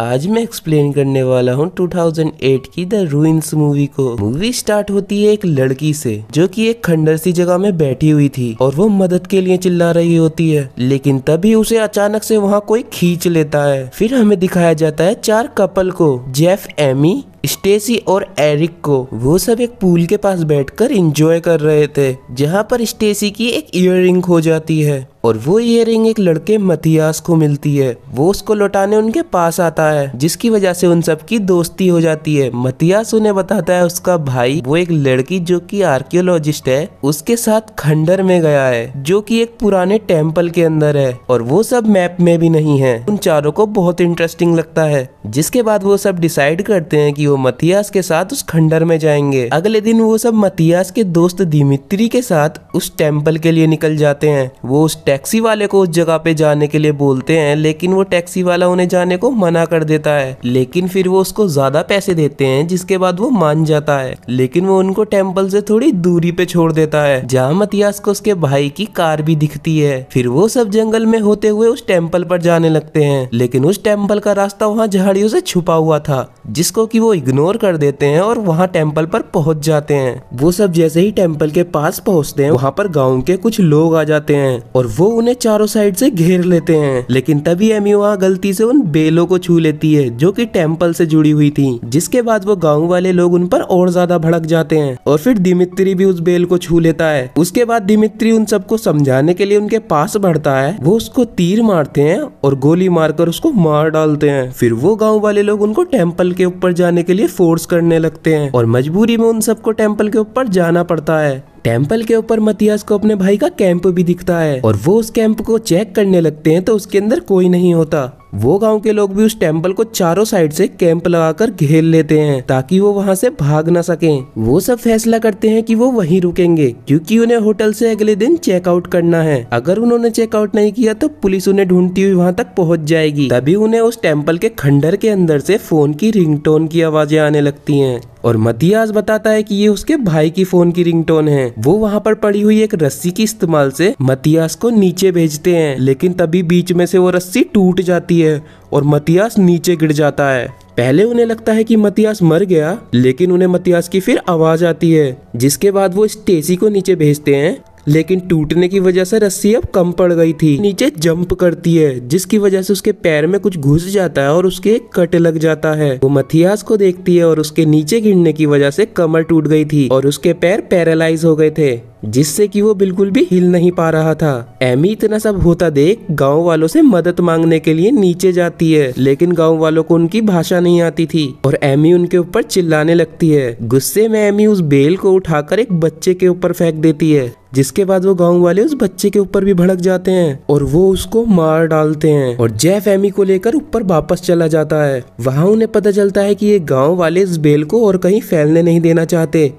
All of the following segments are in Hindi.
आज मैं एक्सप्लेन करने वाला हूँ 2008 की द रूइंस मूवी को मूवी स्टार्ट होती है एक लड़की से जो कि एक खंडर सी जगह में बैठी हुई थी और वो मदद के लिए चिल्ला रही होती है लेकिन तभी उसे अचानक से वहाँ कोई खींच लेता है फिर हमें दिखाया जाता है चार कपल को जेफ एमी स्टेसी और एरिक को वो सब एक पूल के पास बैठकर एंजॉय कर रहे थे जहाँ पर स्टेसी की एक इयर हो जाती है और वो इयर एक लड़के मथियास को मिलती है वो उसको लौटाने उनके पास आता है जिसकी वजह से उन सब की दोस्ती हो जाती है मथियास उन्हें बताता है उसका भाई वो एक लड़की जो कि आर्कियोलॉजिस्ट है उसके साथ खंडर में गया है जो कि एक पुराने टेम्पल के अंदर है और वो सब मैप में भी नहीं है उन चारों को बहुत इंटरेस्टिंग लगता है जिसके बाद वो सब डिसाइड करते हैं की वो मतियास के साथ उस खंडर में जाएंगे अगले दिन वो सब मतियास के दोस्त दिमित्री के साथ उस टेम्पल के लिए निकल जाते हैं वो उस टैक्सी वाले को उस जगह पे जाने के लिए बोलते हैं लेकिन वो टैक्सी वाला उन्हें जाने को मना कर देता है लेकिन फिर वो उसको ज्यादा पैसे देते हैं जिसके बाद वो मान जाता है लेकिन वो उनको टेम्पल से थोड़ी दूरी पे छोड़ देता है जहाँ मतियास को उसके भाई की कार भी दिखती है फिर वो सब जंगल में होते हुए उस टेम्पल पर जाने लगते हैं लेकिन उस टेम्पल का रास्ता वहाँ झाड़ियों से छुपा हुआ था जिसको की वो इग्नोर कर देते हैं और वहाँ टेम्पल पर पहुंच जाते हैं वो सब जैसे ही टेम्पल के पास पहुँचते हैं वहाँ पर गाँव के कुछ लोग आ जाते हैं और वो उन्हें चारों साइड से घेर लेते हैं लेकिन तभी एमी गलती से उन बेलों को छू लेती है जो की टेम्पल से जुड़ी हुई थी जिसके बाद वो गाँव वाले लोग उन पर और ज्यादा भड़क जाते हैं और फिर दिमित्री भी उस बेल को छू लेता है उसके बाद दिमित्री उन सबको समझाने के लिए उनके पास बढ़ता है वो उसको तीर मारते हैं और गोली मारकर उसको मार डालते हैं फिर वो गाँव वाले लोग उनको टेम्पल के ऊपर जाने के लिए फोर्स करने लगते हैं और मजबूरी में उन सबको टेम्पल के ऊपर जाना पड़ता है टेम्पल के ऊपर मतियास को अपने भाई का कैंप भी दिखता है और वो उस कैंप को चेक करने लगते हैं तो उसके अंदर कोई नहीं होता वो गांव के लोग भी उस टेम्पल को चारों साइड से कैंप लगाकर घेर लेते हैं ताकि वो वहां से भाग ना सकें वो सब फैसला करते हैं कि वो वहीं रुकेंगे क्योंकि उन्हें होटल से अगले दिन चेकआउट करना है अगर उन्होंने चेकआउट नहीं किया तो पुलिस उन्हें ढूंढती हुई वहां तक पहुंच जाएगी तभी उन्हें उस टेम्पल के खंडर के अंदर से फोन की रिंग की आवाजें आने लगती है और मतियाज बताता है कि ये उसके भाई की फोन की रिंगटोन है वो वहाँ पर पड़ी हुई एक रस्सी के इस्तेमाल से मतियास को नीचे भेजते हैं लेकिन तभी बीच में से वो रस्सी टूट जाती है और मतियास नीचे गिर जाता है पहले उन्हें लगता है कि मतियास मर गया लेकिन उन्हें मतियास की फिर आवाज आती है जिसके बाद वो स्टेसी को नीचे भेजते हैं लेकिन टूटने की वजह से रस्सी अब कम पड़ गई थी नीचे जंप करती है जिसकी वजह से उसके पैर में कुछ घुस जाता है और उसके कट लग जाता है वो मथियास को देखती है और उसके नीचे गिरने की वजह से कमर टूट गई थी और उसके पैर पैरालाइज हो गए थे जिससे कि वो बिल्कुल भी हिल नहीं पा रहा था एमी इतना सब होता देख गांव वालों से मदद मांगने के लिए नीचे जाती है लेकिन गांव वालों को उनकी भाषा नहीं आती थी और एमी उनके ऊपर चिल्लाने लगती है गुस्से में एमी उस बेल को उठाकर एक बच्चे के ऊपर फेंक देती है जिसके बाद वो गाँव वाले उस बच्चे के ऊपर भी भड़क जाते हैं और वो उसको मार डालते हैं और जेफ एमी को लेकर ऊपर वापस चला जाता है वहां उन्हें पता चलता है कि ये गाँव वाले इस बेल को और कहीं फैलने नहीं देना चाहते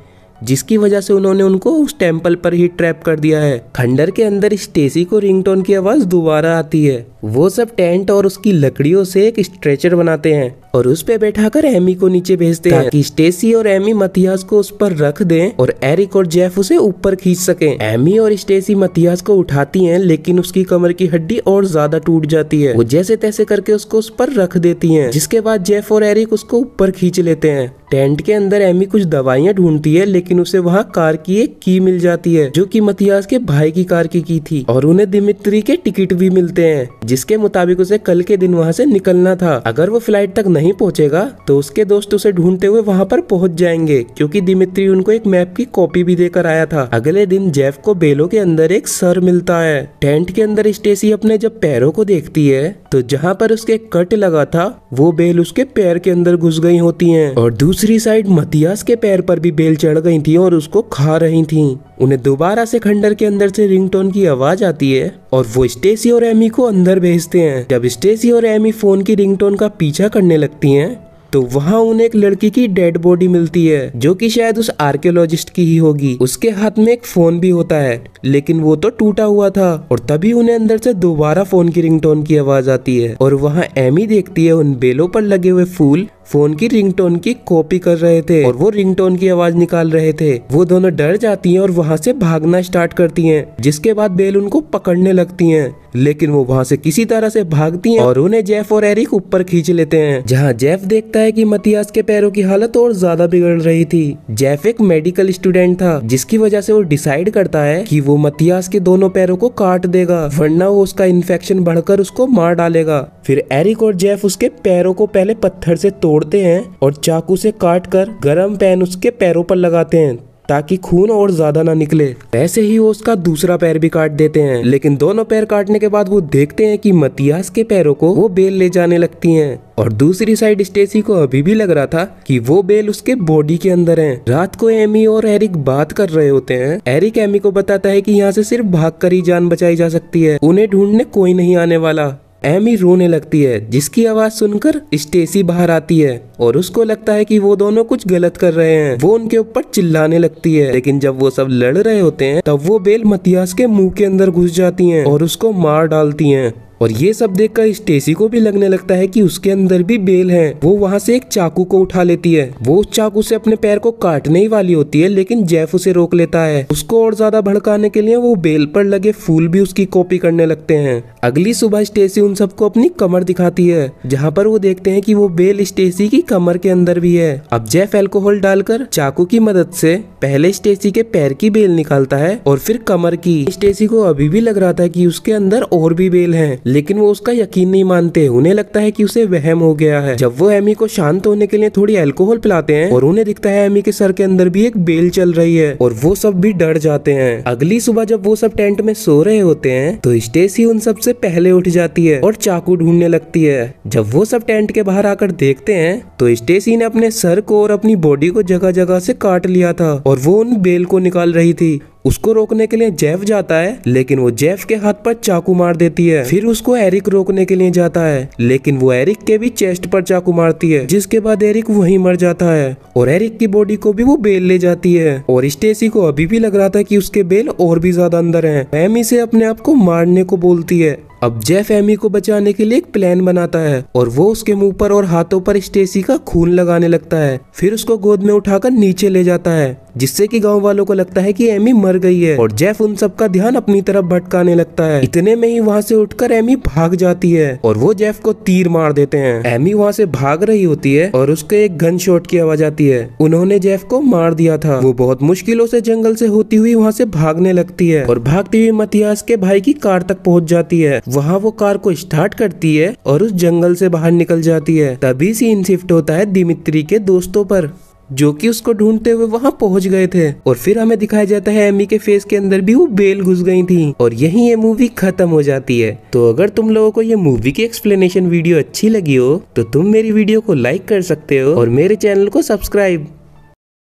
जिसकी वजह से उन्होंने उनको उस टेम्पल पर ही ट्रैप कर दिया है खंडर के अंदर स्टेसी को रिंगटोन की आवाज दोबारा आती है वो सब टेंट और उसकी लकड़ियों से एक स्ट्रेचर बनाते हैं और उस पे कर एमी को नीचे भेजते हैं कि स्टेसी और एमी मथियास को उस पर रख दें और एरिक और जेफ उसे ऊपर खींच सके एमी और स्टेसी मथियास को उठाती हैं लेकिन उसकी कमर की हड्डी और ज्यादा टूट जाती है वो जैसे तैसे करके उसको उस पर रख देती है जिसके बाद जेफ और एरिक उसको ऊपर खींच लेते हैं टेंट के अंदर एमी कुछ दवाइयाँ ढूंढती है लेकिन उसे वहाँ कार की एक की मिल जाती है जो की मतियास के भाई की कार की की थी और उन्हें दिमित्री के टिकट भी मिलते हैं जिसके मुताबिक उसे कल के दिन वहाँ से निकलना था अगर वो फ्लाइट तक नहीं पहुँचेगा तो उसके दोस्त उसे ढूंढते हुए वहाँ पर पहुँच जाएंगे क्योंकि दिमित्री उनको एक मैप की कॉपी भी देकर आया था अगले दिन जेफ को बेलो के अंदर एक सर मिलता है टेंट के अंदर स्टेसी अपने जब पैरों को देखती है तो जहाँ पर उसके कट लगा था वो बेल उसके पैर के अंदर घुस गई होती है और दूसरी दूसरी साइड मतियास के पैर पर भी बेल चढ़ गई थी और उसको खा रही थी उन्हें दोबारा से खंडर के अंदर से रिंगटोन की आवाज आती है और वो स्टेसी और एमी को अंदर भेजते हैं जब स्टेसी और एमी फोन की रिंगटोन का पीछा करने लगती हैं तो वहाँ उन्हें एक लड़की की डेड बॉडी मिलती है जो कि शायद उस आर्कियोलॉजिस्ट की ही होगी उसके हाथ में एक फोन भी होता है लेकिन वो तो टूटा हुआ था और तभी उन्हें अंदर से दोबारा फोन की रिंगटोन की आवाज आती है और वहाँ एमी देखती है उन बेलों पर लगे हुए फूल फोन की रिंगटोन की कॉपी कर रहे थे और वो रिंगटोन की आवाज निकाल रहे थे वो दोनों डर जाती हैं और वहाँ से भागना स्टार्ट करती हैं जिसके बाद बेल उनको पकड़ने लगती हैं लेकिन वो वहाँ से किसी तरह से भागती हैं और उन्हें जेफ और एरिक ऊपर खींच लेते हैं जहाँ जेफ देखता है कि मतियास के पैरों की हालत और ज्यादा बिगड़ रही थी जेफ एक मेडिकल स्टूडेंट था जिसकी वजह से वो डिसाइड करता है कि वो मतियास के दोनों पैरों को काट देगा वरना वो उसका इन्फेक्शन बढ़कर उसको मार डालेगा फिर एरिक और जेफ उसके पैरों को पहले पत्थर से तोड़ तोड़ते हैं और चाकू से काट कर गर्म पैन उसके पैरों पर लगाते हैं ताकि खून और ज्यादा ना निकले ऐसे ही वो उसका दूसरा पैर भी काट देते हैं लेकिन दोनों पैर काटने के बाद वो देखते हैं कि मतियास के पैरों को वो बेल ले जाने लगती हैं और दूसरी साइड स्टेसी को अभी भी लग रहा था कि वो बेल उसके बॉडी के अंदर है रात को एमी और एरिक बात कर रहे होते हैं एरिक एमी को बताता है कि यहाँ से सिर्फ भाग कर ही जान बचाई जा सकती है उन्हें ढूंढने कोई नहीं आने वाला एमी रोने लगती है जिसकी आवाज सुनकर स्टेसी बाहर आती है और उसको लगता है कि वो दोनों कुछ गलत कर रहे हैं वो उनके ऊपर चिल्लाने लगती है लेकिन जब वो सब लड़ रहे होते हैं तब वो बेल मतियास के मुंह के अंदर घुस जाती हैं और उसको मार डालती हैं और ये सब देखकर स्टेसी को भी लगने लगता है कि उसके अंदर भी बेल है वो वहाँ से एक चाकू को उठा लेती है वो उस चाकू से अपने पैर को काटने ही वाली होती है लेकिन जेफ उसे रोक लेता है उसको और ज्यादा भड़काने के लिए वो बेल पर लगे फूल भी उसकी कॉपी करने लगते हैं अगली सुबह स्टेसी उन सबको अपनी कमर दिखाती है जहाँ पर वो देखते है की वो बेल स्टेसी की कमर के अंदर भी है अब जेफ एल्कोहल डालकर चाकू की मदद से पहले स्टेसी के पैर की बेल निकालता है और फिर कमर की स्टेसी को अभी भी लग रहा था की उसके अंदर और भी बेल है लेकिन वो उसका यकीन नहीं मानते उन्हें लगता है कि उसे वहम हो गया है जब वो एमी को शांत होने के लिए थोड़ी एल्कोहल पिलाते हैं और उन्हें दिखता है एमी के सर के अंदर भी एक बेल चल रही है और वो सब भी डर जाते हैं अगली सुबह जब वो सब टेंट में सो रहे होते हैं तो स्टेसी उन सबसे पहले उठ जाती है और चाकू ढूंढने लगती है जब वो सब टेंट के बाहर आकर देखते हैं तो स्टेसी ने अपने सर को और अपनी बॉडी को जगह जगह से काट लिया था और वो उन बेल को निकाल रही थी उसको रोकने के लिए जेफ जाता है लेकिन वो जेफ के हाथ पर चाकू मार देती है फिर उसको एरिक रोकने के लिए जाता है लेकिन वो एरिक के भी चेस्ट पर चाकू मारती है जिसके बाद एरिक वहीं मर जाता है और एरिक की बॉडी को भी वो बेल ले जाती है और स्टेसी को अभी भी लग रहा था कि उसके बेल और भी ज्यादा अंदर है एम इसे अपने आप को मारने को बोलती है अब जेफ एमी e को बचाने के लिए एक प्लान बनाता है और वो उसके मुंह पर और हाथों पर स्टेसी का खून लगाने लगता है फिर उसको गोद में उठाकर नीचे ले जाता है जिससे कि गांव वालों को लगता है कि एमी e मर गई है और जेफ उन सब का ध्यान अपनी तरफ भटकाने लगता है इतने में ही वहां से उठकर एमी e भाग जाती है और वो जेफ को तीर मार देते हैं एमी वहां से भाग रही होती है और उसके एक गन शॉट की आवाज आती है उन्होंने जेफ को मार दिया था वो बहुत मुश्किलों से जंगल से होती हुई वहाँ से भागने लगती है और भागती हुई मथियास के भाई की कार तक पहुंच जाती है वहाँ वो कार को स्टार्ट करती है और उस जंगल से बाहर निकल जाती है तभी सीन शिफ्ट होता है दिमित्री के दोस्तों पर जो कि उसको ढूंढते हुए वहां पहुंच गए थे और फिर हमें दिखाया जाता है एमी के फेस के अंदर भी वो बेल घुस गई थी और यही ये मूवी खत्म हो जाती है तो अगर तुम लोगों को ये मूवी की एक्सप्लेनेशन वीडियो अच्छी लगी हो तो तुम मेरी वीडियो को लाइक कर सकते हो और मेरे चैनल को सब्सक्राइब